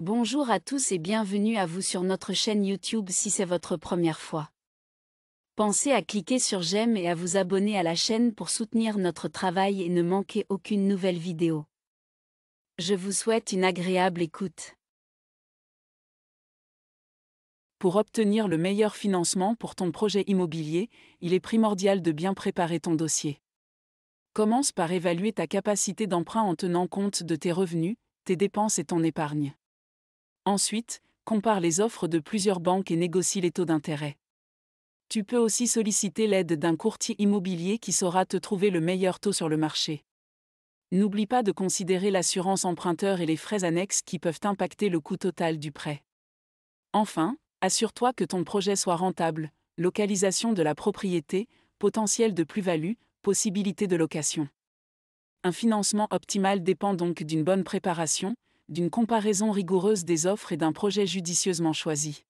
Bonjour à tous et bienvenue à vous sur notre chaîne YouTube si c'est votre première fois. Pensez à cliquer sur j'aime et à vous abonner à la chaîne pour soutenir notre travail et ne manquer aucune nouvelle vidéo. Je vous souhaite une agréable écoute. Pour obtenir le meilleur financement pour ton projet immobilier, il est primordial de bien préparer ton dossier. Commence par évaluer ta capacité d'emprunt en tenant compte de tes revenus, tes dépenses et ton épargne. Ensuite, compare les offres de plusieurs banques et négocie les taux d'intérêt. Tu peux aussi solliciter l'aide d'un courtier immobilier qui saura te trouver le meilleur taux sur le marché. N'oublie pas de considérer l'assurance emprunteur et les frais annexes qui peuvent impacter le coût total du prêt. Enfin, assure-toi que ton projet soit rentable, localisation de la propriété, potentiel de plus-value, possibilité de location. Un financement optimal dépend donc d'une bonne préparation, d'une comparaison rigoureuse des offres et d'un projet judicieusement choisi.